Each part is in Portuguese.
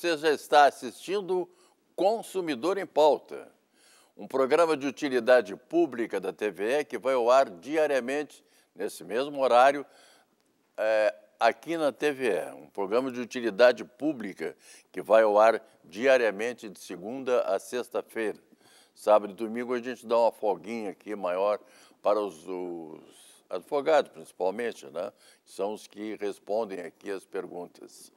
Você já está assistindo Consumidor em Pauta, um programa de utilidade pública da TVE que vai ao ar diariamente, nesse mesmo horário, é, aqui na TVE. Um programa de utilidade pública que vai ao ar diariamente de segunda a sexta-feira. Sábado e domingo a gente dá uma folguinha aqui maior para os, os advogados, principalmente, né? São os que respondem aqui as perguntas.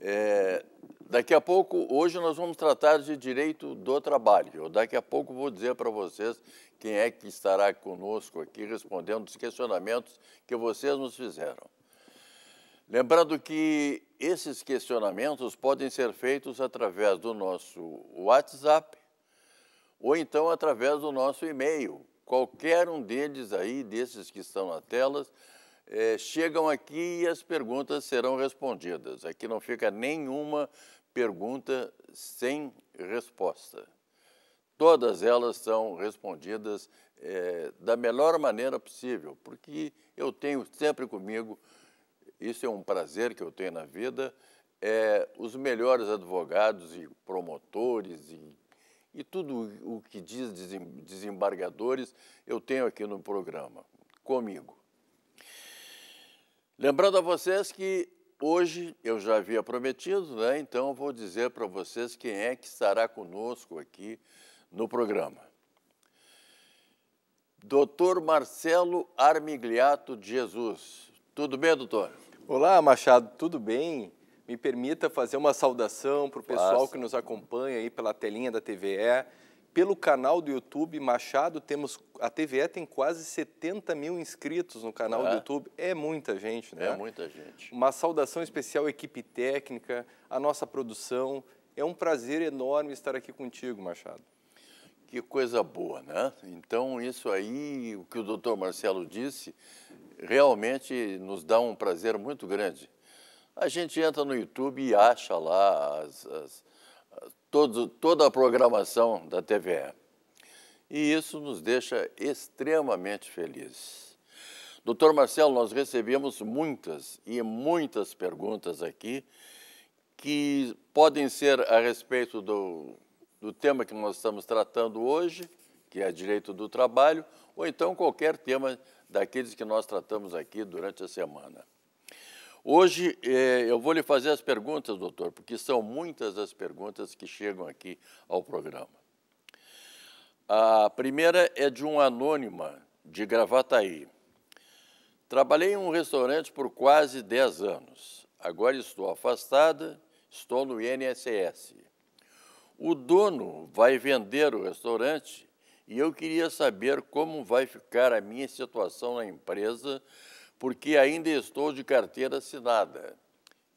É, daqui a pouco, hoje nós vamos tratar de direito do trabalho. Eu daqui a pouco vou dizer para vocês quem é que estará conosco aqui respondendo os questionamentos que vocês nos fizeram. Lembrando que esses questionamentos podem ser feitos através do nosso WhatsApp ou então através do nosso e-mail. Qualquer um deles aí, desses que estão na tela, é, chegam aqui e as perguntas serão respondidas. Aqui não fica nenhuma pergunta sem resposta. Todas elas são respondidas é, da melhor maneira possível, porque eu tenho sempre comigo, isso é um prazer que eu tenho na vida, é, os melhores advogados e promotores e, e tudo o que diz desembargadores, eu tenho aqui no programa, comigo. Lembrando a vocês que hoje eu já havia prometido, né? Então eu vou dizer para vocês quem é que estará conosco aqui no programa. Doutor Marcelo Armigliato de Jesus. Tudo bem, doutor? Olá, Machado, tudo bem? Me permita fazer uma saudação para o pessoal Passa. que nos acompanha aí pela telinha da TVE pelo canal do YouTube Machado, temos a TVE tem quase 70 mil inscritos no canal é. do YouTube. É muita gente, né? É muita gente. Uma saudação especial à equipe técnica, à nossa produção. É um prazer enorme estar aqui contigo, Machado. Que coisa boa, né? Então, isso aí, o que o doutor Marcelo disse, realmente nos dá um prazer muito grande. A gente entra no YouTube e acha lá as, as todo, toda a programação da TVE. E isso nos deixa extremamente felizes. Doutor Marcelo, nós recebemos muitas e muitas perguntas aqui que podem ser a respeito do, do tema que nós estamos tratando hoje, que é direito do trabalho, ou então qualquer tema daqueles que nós tratamos aqui durante a semana. Hoje eh, eu vou lhe fazer as perguntas, doutor, porque são muitas as perguntas que chegam aqui ao programa. A primeira é de um anônima de Gravataí. Trabalhei em um restaurante por quase 10 anos. Agora estou afastada, estou no INSS. O dono vai vender o restaurante e eu queria saber como vai ficar a minha situação na empresa porque ainda estou de carteira assinada.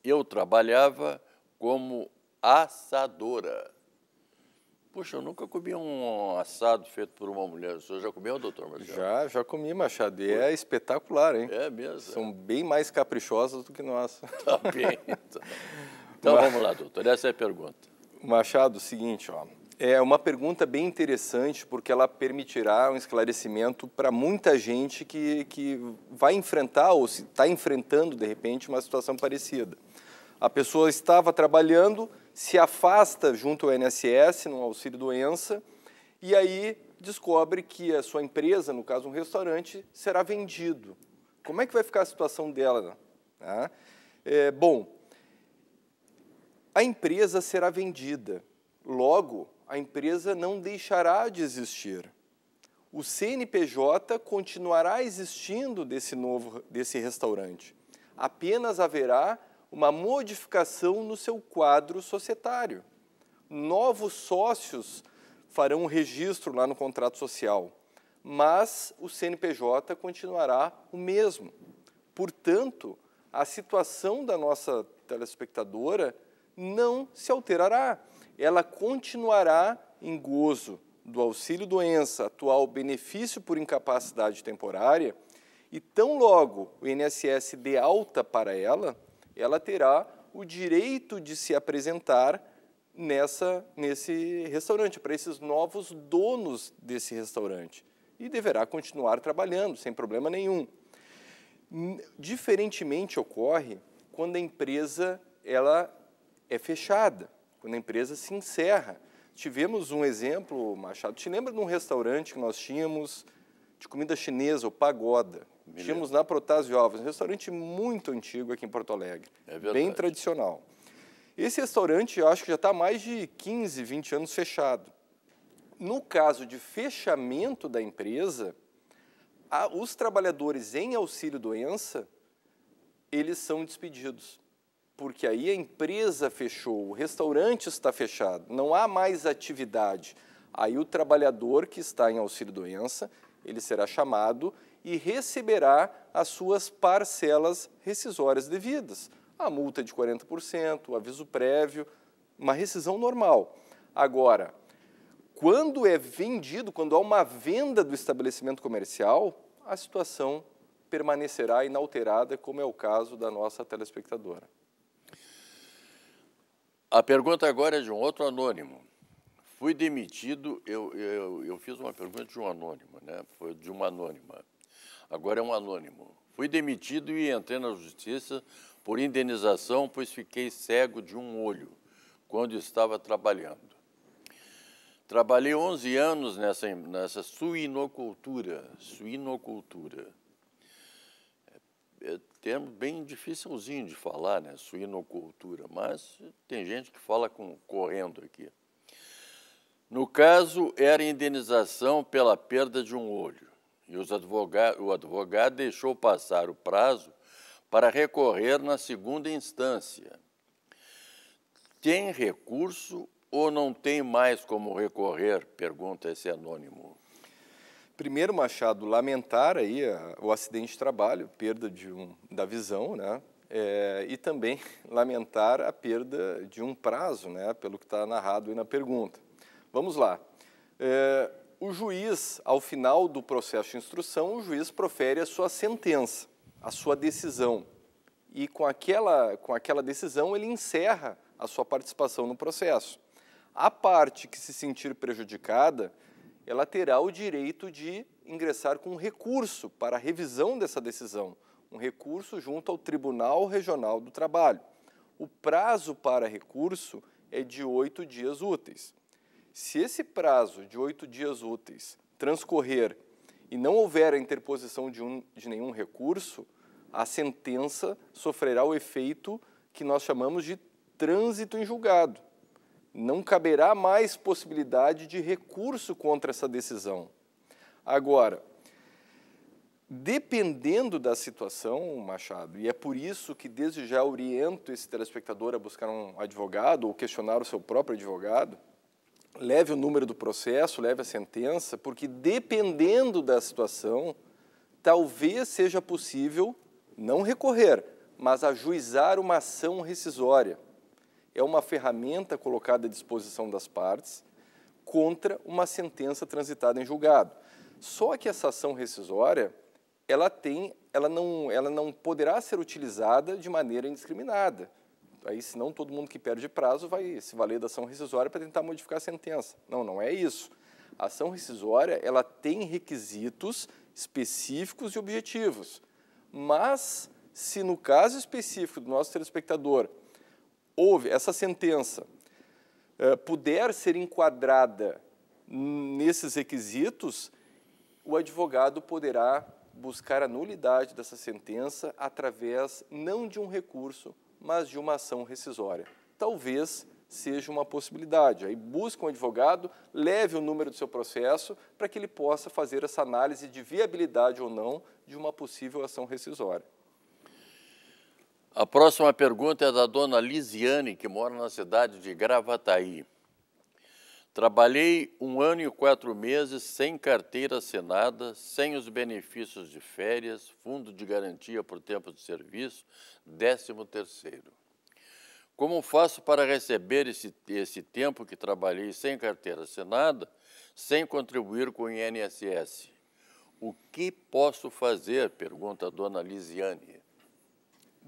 Eu trabalhava como assadora. Puxa, eu nunca comi um assado feito por uma mulher. O senhor já comeu, doutor Machado? Já, já comi, Machado. E é espetacular, hein? É mesmo. São bem mais caprichosas do que nós. Tá bem. Então, então Mas... vamos lá, doutor. Essa é a pergunta. Machado, seguinte, ó. É uma pergunta bem interessante, porque ela permitirá um esclarecimento para muita gente que, que vai enfrentar ou se está enfrentando, de repente, uma situação parecida. A pessoa estava trabalhando, se afasta junto ao INSS, no auxílio-doença, e aí descobre que a sua empresa, no caso um restaurante, será vendido. Como é que vai ficar a situação dela? Né? É, bom, a empresa será vendida. Logo, a empresa não deixará de existir. O CNPJ continuará existindo desse novo desse restaurante. Apenas haverá uma modificação no seu quadro societário. Novos sócios farão um registro lá no contrato social, mas o CNPJ continuará o mesmo. Portanto, a situação da nossa telespectadora não se alterará ela continuará em gozo do auxílio-doença, atual benefício por incapacidade temporária, e tão logo o INSS dê alta para ela, ela terá o direito de se apresentar nessa, nesse restaurante, para esses novos donos desse restaurante. E deverá continuar trabalhando sem problema nenhum. Diferentemente ocorre quando a empresa ela é fechada quando a empresa se encerra. Tivemos um exemplo, Machado, te lembra de um restaurante que nós tínhamos de comida chinesa, o Pagoda? Tínhamos na Protásio Alves, um restaurante muito antigo aqui em Porto Alegre, é bem tradicional. Esse restaurante, eu acho que já está há mais de 15, 20 anos fechado. No caso de fechamento da empresa, os trabalhadores em auxílio-doença, eles são despedidos porque aí a empresa fechou, o restaurante está fechado, não há mais atividade. Aí o trabalhador que está em auxílio-doença, ele será chamado e receberá as suas parcelas rescisórias devidas. A multa de 40%, o aviso prévio, uma rescisão normal. Agora, quando é vendido, quando há uma venda do estabelecimento comercial, a situação permanecerá inalterada, como é o caso da nossa telespectadora. A pergunta agora é de um outro anônimo. Fui demitido, eu, eu, eu fiz uma pergunta de um anônimo, né? Foi de uma anônima. Agora é um anônimo. Fui demitido e entrei na justiça por indenização, pois fiquei cego de um olho quando estava trabalhando. Trabalhei 11 anos nessa, nessa suinocultura, suinocultura é termo bem dificilzinho de falar, né? Suinocultura, mas tem gente que fala com, correndo aqui. No caso, era indenização pela perda de um olho. E advogado, o advogado deixou passar o prazo para recorrer na segunda instância. Tem recurso ou não tem mais como recorrer? Pergunta esse anônimo. Primeiro, Machado lamentar aí a, o acidente de trabalho, perda de um, da visão, né? É, e também lamentar a perda de um prazo, né? Pelo que está narrado aí na pergunta. Vamos lá. É, o juiz, ao final do processo de instrução, o juiz profere a sua sentença, a sua decisão. E com aquela, com aquela decisão, ele encerra a sua participação no processo. A parte que se sentir prejudicada ela terá o direito de ingressar com recurso para a revisão dessa decisão, um recurso junto ao Tribunal Regional do Trabalho. O prazo para recurso é de oito dias úteis. Se esse prazo de oito dias úteis transcorrer e não houver a interposição de, um, de nenhum recurso, a sentença sofrerá o efeito que nós chamamos de trânsito em julgado não caberá mais possibilidade de recurso contra essa decisão. Agora, dependendo da situação, Machado, e é por isso que desde já oriento esse telespectador a buscar um advogado ou questionar o seu próprio advogado, leve o número do processo, leve a sentença, porque dependendo da situação, talvez seja possível não recorrer, mas ajuizar uma ação rescisória é uma ferramenta colocada à disposição das partes contra uma sentença transitada em julgado. Só que essa ação rescisória, ela tem, ela não, ela não poderá ser utilizada de maneira indiscriminada. Aí, senão, todo mundo que perde prazo vai se valer da ação rescisória para tentar modificar a sentença. Não, não é isso. A ação rescisória, ela tem requisitos específicos e objetivos. Mas, se no caso específico do nosso telespectador houve essa sentença eh, puder ser enquadrada nesses requisitos, o advogado poderá buscar a nulidade dessa sentença através não de um recurso, mas de uma ação rescisória. Talvez seja uma possibilidade. Aí busca um advogado, leve o número do seu processo para que ele possa fazer essa análise de viabilidade ou não de uma possível ação rescisória. A próxima pergunta é da dona Lisiane, que mora na cidade de Gravataí. Trabalhei um ano e quatro meses sem carteira assinada, sem os benefícios de férias, fundo de garantia por tempo de serviço, décimo terceiro. Como faço para receber esse, esse tempo que trabalhei sem carteira assinada, sem contribuir com o INSS? O que posso fazer? Pergunta a dona Lisiane.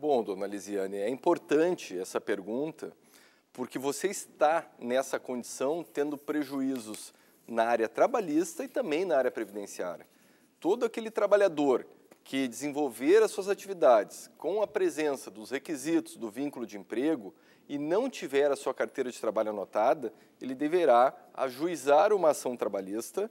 Bom, dona Lisiane, é importante essa pergunta, porque você está nessa condição tendo prejuízos na área trabalhista e também na área previdenciária. Todo aquele trabalhador que desenvolver as suas atividades com a presença dos requisitos do vínculo de emprego e não tiver a sua carteira de trabalho anotada, ele deverá ajuizar uma ação trabalhista,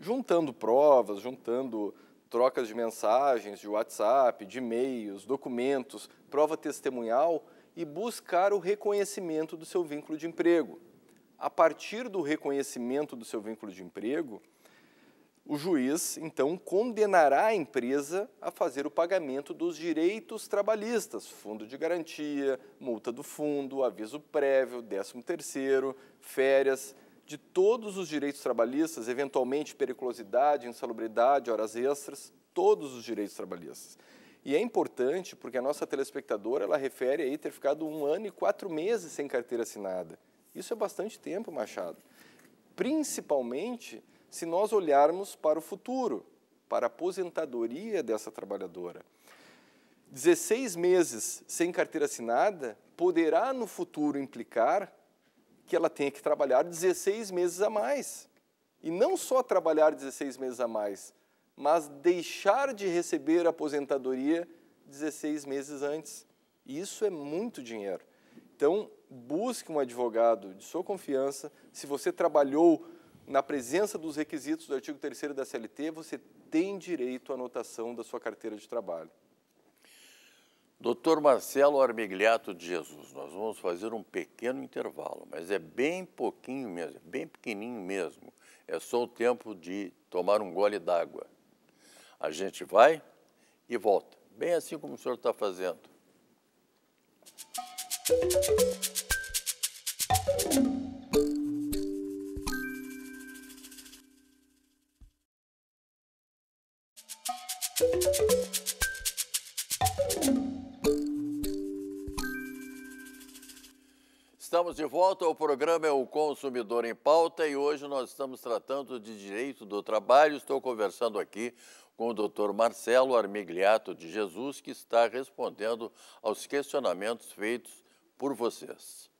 juntando provas, juntando trocas de mensagens, de WhatsApp, de e-mails, documentos, prova testemunhal e buscar o reconhecimento do seu vínculo de emprego. A partir do reconhecimento do seu vínculo de emprego, o juiz então condenará a empresa a fazer o pagamento dos direitos trabalhistas, fundo de garantia, multa do fundo, aviso prévio, 13 terceiro, férias, de todos os direitos trabalhistas, eventualmente periculosidade, insalubridade, horas extras, todos os direitos trabalhistas. E é importante porque a nossa telespectadora ela refere aí ter ficado um ano e quatro meses sem carteira assinada. Isso é bastante tempo, Machado. Principalmente se nós olharmos para o futuro, para a aposentadoria dessa trabalhadora. 16 meses sem carteira assinada poderá no futuro implicar que ela tenha que trabalhar 16 meses a mais. E não só trabalhar 16 meses a mais, mas deixar de receber a aposentadoria 16 meses antes. Isso é muito dinheiro. Então, busque um advogado de sua confiança. Se você trabalhou na presença dos requisitos do artigo 3 da CLT, você tem direito à anotação da sua carteira de trabalho. Doutor Marcelo Armigliato de Jesus, nós vamos fazer um pequeno intervalo, mas é bem pouquinho mesmo, bem pequenininho mesmo. É só o tempo de tomar um gole d'água. A gente vai e volta, bem assim como o senhor está fazendo. de volta ao programa É o Consumidor em Pauta e hoje nós estamos tratando de direito do trabalho. Estou conversando aqui com o doutor Marcelo Armigliato de Jesus, que está respondendo aos questionamentos feitos por vocês.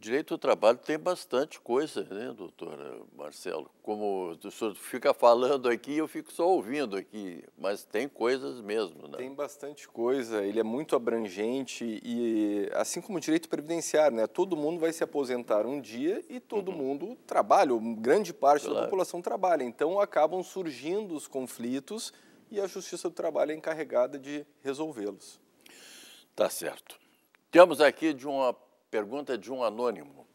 Direito do trabalho tem bastante coisa, né, doutora Marcelo? Como o senhor fica falando aqui, eu fico só ouvindo aqui, mas tem coisas mesmo, né? Tem bastante coisa, ele é muito abrangente e, assim como o direito previdenciário, né? Todo mundo vai se aposentar um dia e todo uhum. mundo trabalha, grande parte claro. da população trabalha. Então acabam surgindo os conflitos e a Justiça do Trabalho é encarregada de resolvê-los. Tá certo. Temos aqui de uma Pergunta de um anônimo.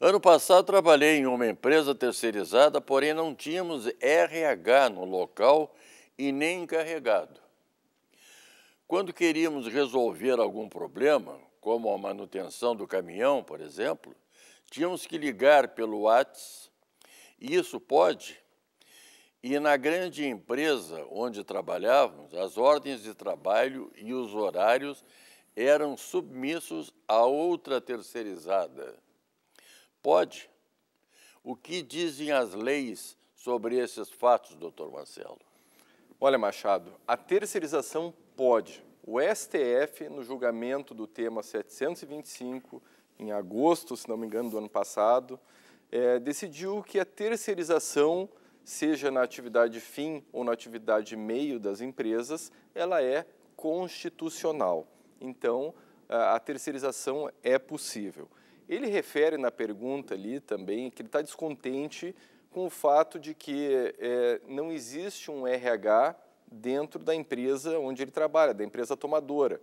Ano passado trabalhei em uma empresa terceirizada, porém não tínhamos RH no local e nem encarregado. Quando queríamos resolver algum problema, como a manutenção do caminhão, por exemplo, tínhamos que ligar pelo WhatsApp. E isso pode? E na grande empresa onde trabalhávamos, as ordens de trabalho e os horários eram submissos a outra terceirizada. Pode. O que dizem as leis sobre esses fatos, doutor Marcelo? Olha, Machado, a terceirização pode. O STF, no julgamento do tema 725, em agosto, se não me engano, do ano passado, é, decidiu que a terceirização, seja na atividade fim ou na atividade meio das empresas, ela é constitucional então a terceirização é possível. Ele refere na pergunta ali também que ele está descontente com o fato de que é, não existe um RH dentro da empresa onde ele trabalha, da empresa tomadora.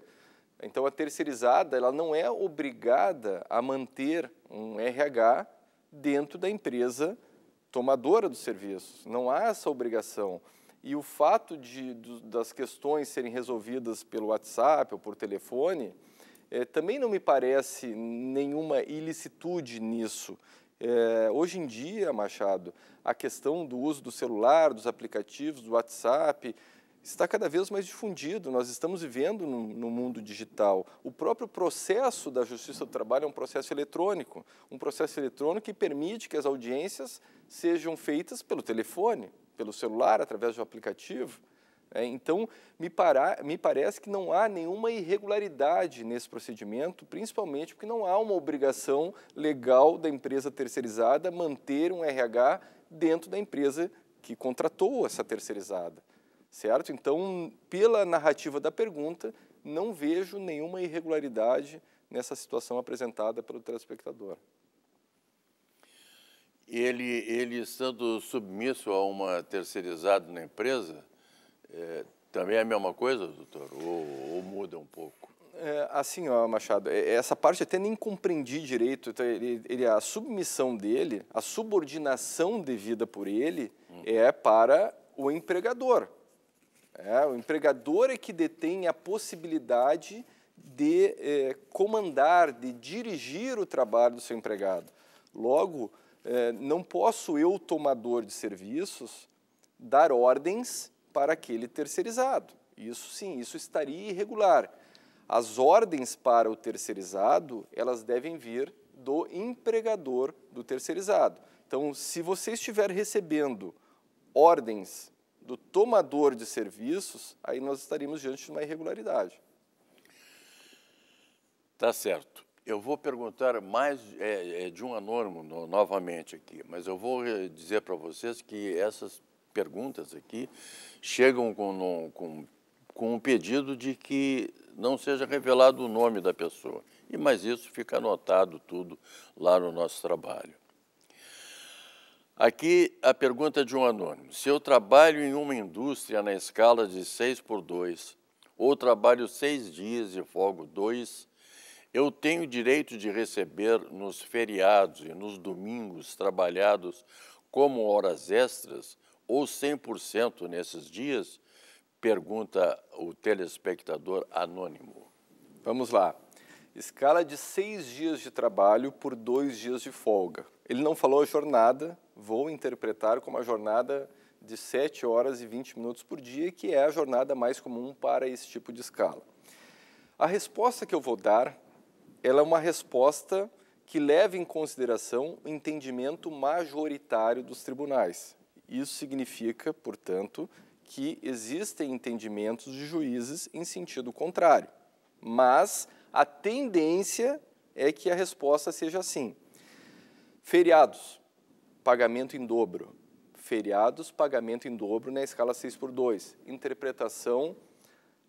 Então, a terceirizada ela não é obrigada a manter um RH dentro da empresa tomadora dos serviços. Não há essa obrigação. E o fato de, de, das questões serem resolvidas pelo WhatsApp ou por telefone é, também não me parece nenhuma ilicitude nisso. É, hoje em dia, Machado, a questão do uso do celular, dos aplicativos, do WhatsApp, está cada vez mais difundido. Nós estamos vivendo no, no, mundo digital. O próprio processo da Justiça do Trabalho é um processo eletrônico, um processo eletrônico que permite que as audiências sejam feitas pelo telefone pelo celular, através do aplicativo. É, então, me, para, me parece que não há nenhuma irregularidade nesse procedimento, principalmente porque não há uma obrigação legal da empresa terceirizada manter um RH dentro da empresa que contratou essa terceirizada, certo? Então, pela narrativa da pergunta, não vejo nenhuma irregularidade nessa situação apresentada pelo telespectador. Ele, ele estando submisso a uma terceirizada na empresa, é, também é a mesma coisa, doutor? Ou, ou muda um pouco? É, assim, ó, Machado, é, essa parte até nem compreendi direito. Então, ele, ele, a submissão dele, a subordinação devida por ele, uhum. é para o empregador. É, o empregador é que detém a possibilidade de é, comandar, de dirigir o trabalho do seu empregado. Logo, é, não posso eu, tomador de serviços, dar ordens para aquele terceirizado. Isso sim, isso estaria irregular. As ordens para o terceirizado, elas devem vir do empregador do terceirizado. Então, se você estiver recebendo ordens do tomador de serviços, aí nós estaríamos diante de uma irregularidade. Tá certo. Eu vou perguntar mais é, é, de um anônimo no, novamente aqui, mas eu vou eh, dizer para vocês que essas perguntas aqui chegam com, no, com, com um pedido de que não seja revelado o nome da pessoa. E mas isso fica anotado tudo lá no nosso trabalho. Aqui a pergunta de um anônimo. Se eu trabalho em uma indústria na escala de 6 por 2, ou trabalho seis dias e folgo dois, eu tenho direito de receber nos feriados e nos domingos trabalhados como horas extras ou 100% nesses dias? Pergunta o telespectador anônimo. Vamos lá. Escala de seis dias de trabalho por dois dias de folga. Ele não falou a jornada, vou interpretar como a jornada de 7 horas e 20 minutos por dia, que é a jornada mais comum para esse tipo de escala. A resposta que eu vou dar ela é uma resposta que leva em consideração o entendimento majoritário dos tribunais. Isso significa, portanto, que existem entendimentos de juízes em sentido contrário, mas a tendência é que a resposta seja assim. Feriados, pagamento em dobro. Feriados, pagamento em dobro na escala 6 por 2. Interpretação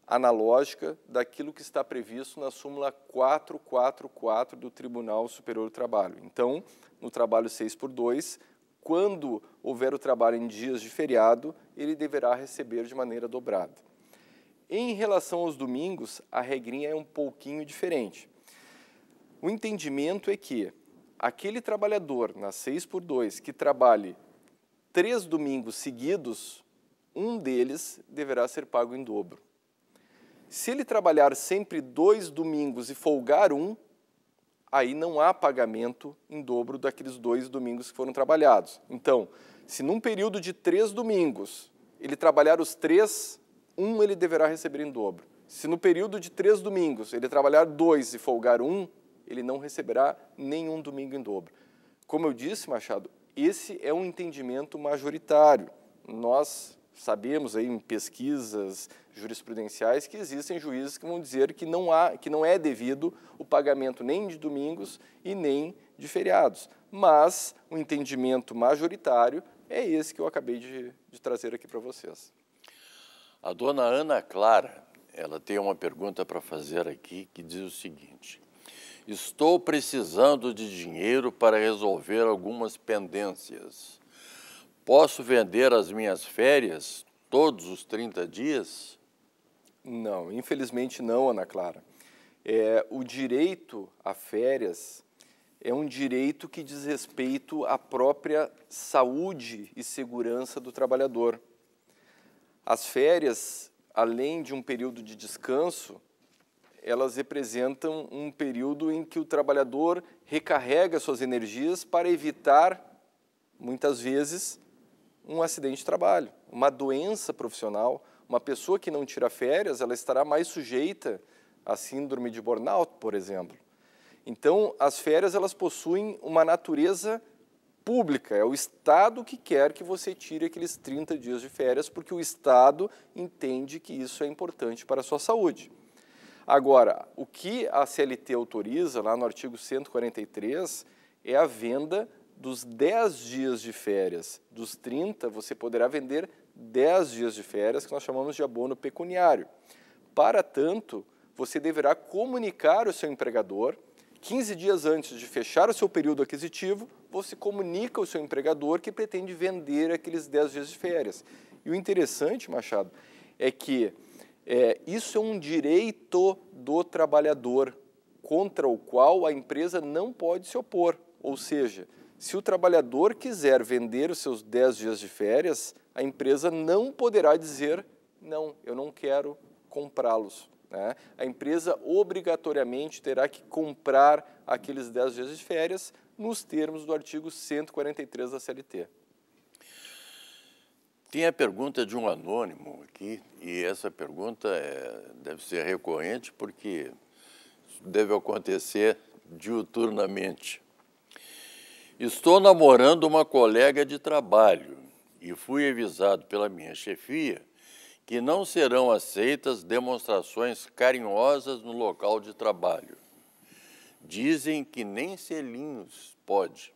analógica daquilo que está previsto na súmula 444 do Tribunal Superior do Trabalho. Então, no trabalho 6 por 2, quando houver o trabalho em dias de feriado, ele deverá receber de maneira dobrada. Em relação aos domingos, a regrinha é um pouquinho diferente. O entendimento é que aquele trabalhador na 6 por 2 que trabalhe três domingos seguidos, um deles deverá ser pago em dobro. Se ele trabalhar sempre dois domingos e folgar um, aí não há pagamento em dobro daqueles dois domingos que foram trabalhados. Então, se num período de três domingos ele trabalhar os três, um ele deverá receber em dobro. Se no período de três domingos ele trabalhar dois e folgar um, ele não receberá nenhum domingo em dobro. Como eu disse, Machado, esse é um entendimento majoritário. Nós sabemos aí em pesquisas jurisprudenciais que existem juízes que vão dizer que não há, que não é devido o pagamento nem de domingos e nem de feriados. Mas o entendimento majoritário é esse que eu acabei de, de trazer aqui para vocês. A dona Ana Clara, ela tem uma pergunta para fazer aqui que diz o seguinte: Estou precisando de dinheiro para resolver algumas pendências Posso vender as minhas férias todos os 30 dias? Não, infelizmente não, Ana Clara. É, o direito a férias é um direito que diz respeito à própria saúde e segurança do trabalhador. As férias, além de um período de descanso, elas representam um período em que o trabalhador recarrega suas energias para evitar, muitas vezes, um acidente de trabalho, uma doença profissional. Uma pessoa que não tira férias, ela estará mais sujeita à síndrome de burnout, por exemplo. Então, as férias elas possuem uma natureza pública, é o Estado que quer que você tire aqueles 30 dias de férias, porque o Estado entende que isso é importante para a sua saúde. Agora, o que a CLT autoriza, lá no artigo 143, é a venda dos 10 dias de férias, dos 30, você poderá vender 10 dias de férias, que nós chamamos de abono pecuniário. Para tanto, você deverá comunicar o seu empregador, 15 dias antes de fechar o seu período aquisitivo, você comunica o seu empregador que pretende vender aqueles 10 dias de férias. E o interessante, Machado, é que é, isso é um direito do trabalhador contra o qual a empresa não pode se opor. Ou seja, se o trabalhador quiser vender os seus 10 dias de férias, a empresa não poderá dizer: não, eu não quero comprá-los. Né? A empresa obrigatoriamente terá que comprar aqueles 10 dias de férias nos termos do artigo 143 da CLT. Tem a pergunta de um anônimo aqui, e essa pergunta é, deve ser recorrente porque deve acontecer diuturnamente. Estou namorando uma colega de trabalho e fui avisado pela minha chefia que não serão aceitas demonstrações carinhosas no local de trabalho. Dizem que nem selinhos pode.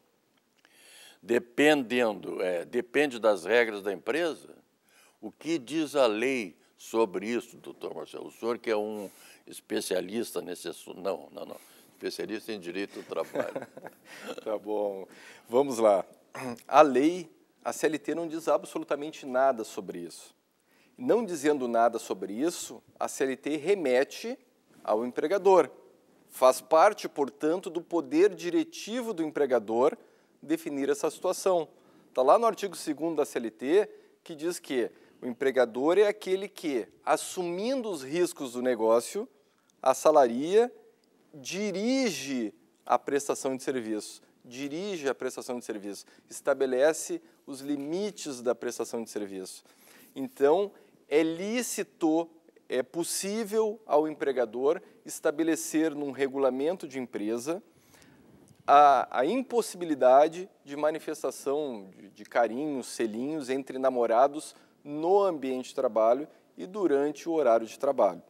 Dependendo, é, depende das regras da empresa. O que diz a lei sobre isso, doutor Marcelo? O senhor que é um especialista nesse assunto. Não, não, não especialista em direito do trabalho. tá bom. Vamos lá. A lei, a CLT não diz absolutamente nada sobre isso. Não dizendo nada sobre isso, a CLT remete ao empregador. Faz parte, portanto, do poder diretivo do empregador definir essa situação. Está lá no artigo 2 da CLT que diz que o empregador é aquele que, assumindo os riscos do negócio, assalaria dirige a prestação de serviço, dirige a prestação de serviço, estabelece os limites da prestação de serviço. Então, é lícito, é possível ao empregador estabelecer num regulamento de empresa a, a impossibilidade de manifestação de, de carinhos, selinhos entre namorados no ambiente de trabalho e durante o horário de trabalho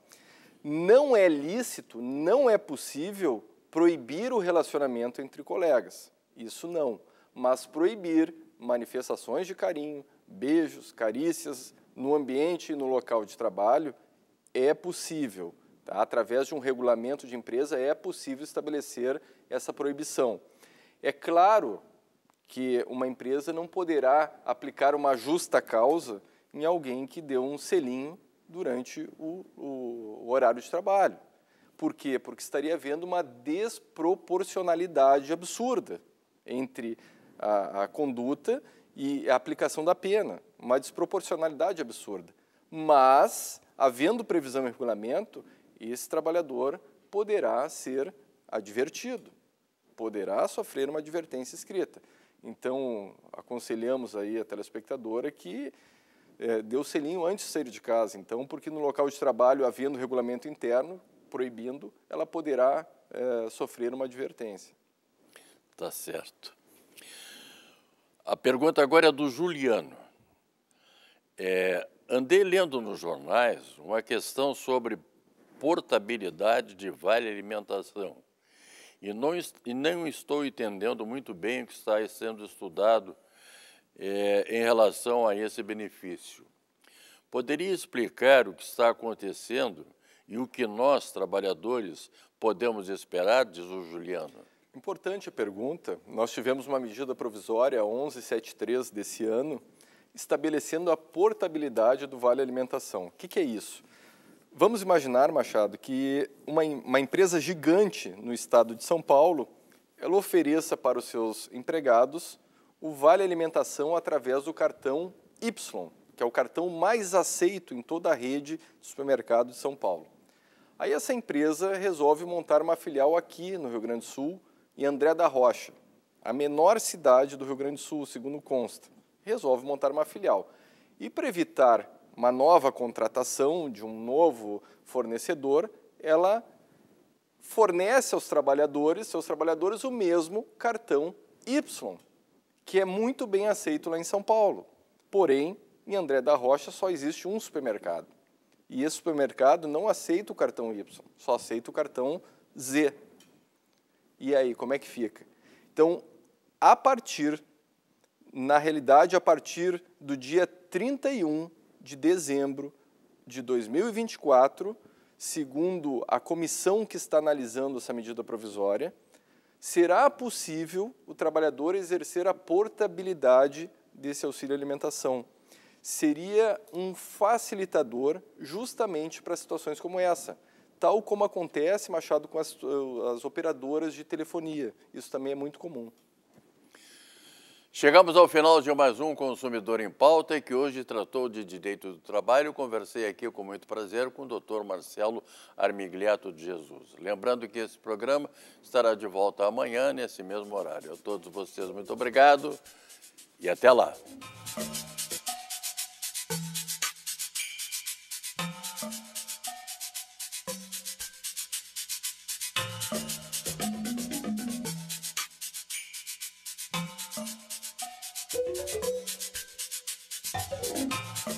não é lícito, não é possível proibir o relacionamento entre colegas. Isso não. Mas proibir manifestações de carinho, beijos, carícias no ambiente e no local de trabalho é possível. Tá? Através de um regulamento de empresa é possível estabelecer essa proibição. É claro que uma empresa não poderá aplicar uma justa causa em alguém que deu um selinho durante o, o, horário de trabalho. Por quê? Porque estaria havendo uma desproporcionalidade absurda entre a, a, conduta e a aplicação da pena, uma desproporcionalidade absurda. Mas, havendo previsão e regulamento, esse trabalhador poderá ser advertido, poderá sofrer uma advertência escrita. Então, aconselhamos aí a telespectadora que é, deu selinho antes de sair de casa, então, porque no local de trabalho, havendo regulamento interno proibindo, ela poderá é, sofrer uma advertência. Tá certo. A pergunta agora é do Juliano. É, andei lendo nos jornais uma questão sobre portabilidade de vale alimentação e não, e não estou entendendo muito bem o que está sendo estudado é, em relação a esse benefício. Poderia explicar o que está acontecendo e o que nós, trabalhadores, podemos esperar, diz o Juliano? Importante a pergunta. Nós tivemos uma medida provisória 1173 desse ano, estabelecendo a portabilidade do Vale Alimentação. O que, que é isso? Vamos imaginar, Machado, que uma, uma empresa gigante no estado de São Paulo, ela ofereça para os seus empregados o Vale Alimentação através do cartão Y, que é o cartão mais aceito em toda a rede de supermercado de São Paulo. Aí essa empresa resolve montar uma filial aqui no Rio Grande do Sul, em André da Rocha, a menor cidade do Rio Grande do Sul, segundo consta. Resolve montar uma filial. E para evitar uma nova contratação de um novo fornecedor, ela fornece aos trabalhadores, seus trabalhadores, o mesmo cartão Y, que é muito bem aceito lá em São Paulo. Porém, em André da Rocha só existe um supermercado. E esse supermercado não aceita o cartão Y, só aceita o cartão Z. E aí, como é que fica? Então, a partir, na realidade, a partir do dia 31 de dezembro de 2024, segundo a comissão que está analisando essa medida provisória, será possível o trabalhador exercer a portabilidade desse auxílio alimentação. Seria um facilitador justamente para situações como essa, tal como acontece, Machado, com as, eh, as operadoras de telefonia. Isso também é muito comum. Chegamos ao final de mais um Consumidor em Pauta, que hoje tratou de direito do trabalho. Conversei aqui com muito prazer com o doutor Marcelo Armigliato de Jesus. Lembrando que esse programa estará de volta amanhã, nesse mesmo horário. A todos vocês, muito obrigado e até lá.